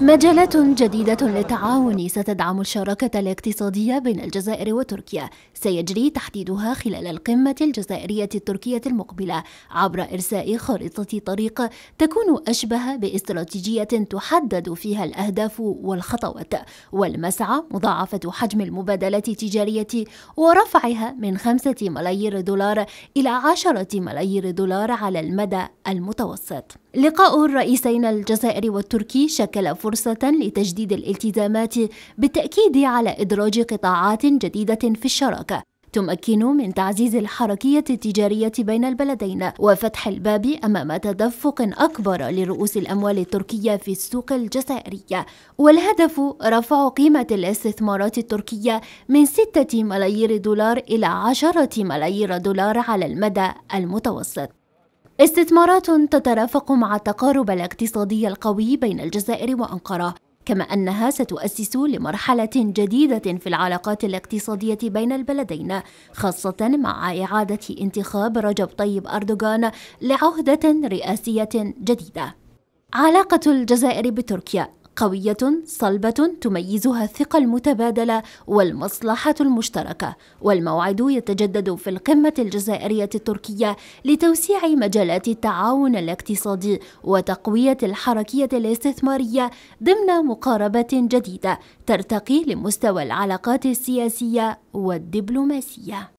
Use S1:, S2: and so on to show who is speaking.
S1: مجالات جديدة للتعاون ستدعم الشراكة الاقتصادية بين الجزائر وتركيا سيجري تحديدها خلال القمة الجزائرية التركية المقبلة عبر إرساء خارطة طريق تكون أشبه باستراتيجية تحدد فيها الأهداف والخطوات والمسعى مضاعفة حجم المبادلات التجارية ورفعها من خمسة ملايير دولار إلى عشرة ملايير دولار على المدى المتوسط لقاء الرئيسين الجزائري والتركي شكل فرصة لتجديد الالتزامات بالتأكيد على إدراج قطاعات جديدة في الشراكة تمكن من تعزيز الحركية التجارية بين البلدين وفتح الباب أمام تدفق أكبر لرؤوس الأموال التركية في السوق الجزائرية والهدف رفع قيمة الاستثمارات التركية من 6 ملايير دولار إلى 10 ملايير دولار على المدى المتوسط استثمارات تترافق مع التقارب الاقتصادي القوي بين الجزائر وأنقرة كما أنها ستؤسس لمرحلة جديدة في العلاقات الاقتصادية بين البلدين خاصة مع إعادة انتخاب رجب طيب أردوغان لعهدة رئاسية جديدة علاقة الجزائر بتركيا قوية صلبة تميزها الثقة المتبادلة والمصلحة المشتركة والموعد يتجدد في القمة الجزائرية التركية لتوسيع مجالات التعاون الاقتصادي وتقوية الحركية الاستثمارية ضمن مقاربة جديدة ترتقي لمستوى العلاقات السياسية والدبلوماسية